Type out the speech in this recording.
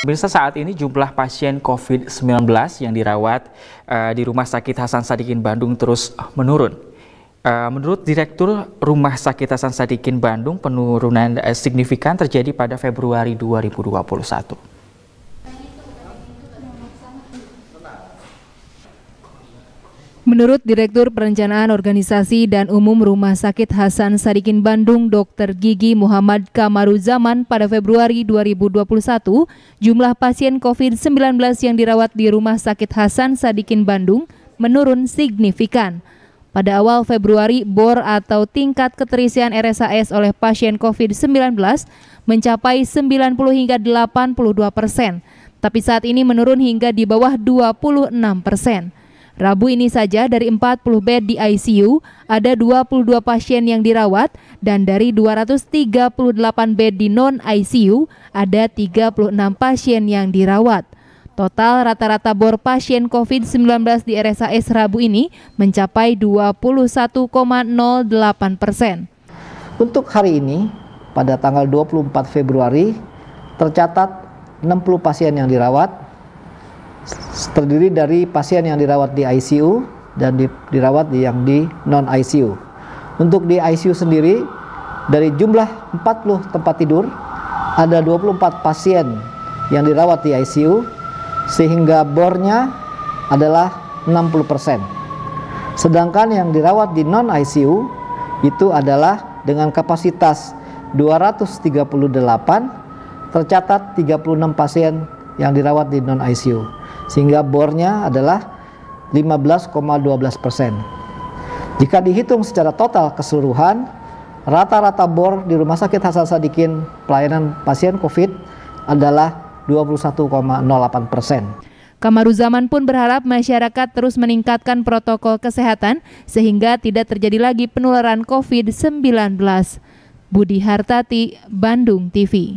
Pemirsa saat ini jumlah pasien COVID-19 yang dirawat uh, di Rumah Sakit Hasan Sadikin Bandung terus eh, menurun. Uh, menurut Direktur Rumah Sakit Hasan Sadikin Bandung, penurunan uh, signifikan terjadi pada Februari 2021. Menurut Direktur Perencanaan Organisasi dan Umum Rumah Sakit Hasan Sadikin Bandung, Dr. Gigi Muhammad Kamaruzaman, pada Februari 2021, jumlah pasien COVID-19 yang dirawat di Rumah Sakit Hasan Sadikin Bandung menurun signifikan. Pada awal Februari, bor atau tingkat keterisian RSAS oleh pasien COVID-19 mencapai 90 hingga 82 persen, tapi saat ini menurun hingga di bawah 26 persen. Rabu ini saja dari 40 bed di ICU ada 22 pasien yang dirawat dan dari 238 bed di non-ICU ada 36 pasien yang dirawat. Total rata-rata bor pasien COVID-19 di RSAS Rabu ini mencapai 21,08 persen. Untuk hari ini, pada tanggal 24 Februari, tercatat 60 pasien yang dirawat, terdiri dari pasien yang dirawat di ICU dan di, dirawat yang di non ICU. Untuk di ICU sendiri dari jumlah 40 tempat tidur ada 24 pasien yang dirawat di ICU sehingga bornya adalah 60%. Sedangkan yang dirawat di non ICU itu adalah dengan kapasitas 238 tercatat 36 pasien yang dirawat di non ICU sehingga bornya adalah 15,12 persen. Jika dihitung secara total keseluruhan, rata-rata bor di Rumah Sakit Hasan Sadikin pelayanan pasien COVID adalah 21,08 persen. Kamaruzaman pun berharap masyarakat terus meningkatkan protokol kesehatan sehingga tidak terjadi lagi penularan COVID-19. Budi Hartati, Bandung TV.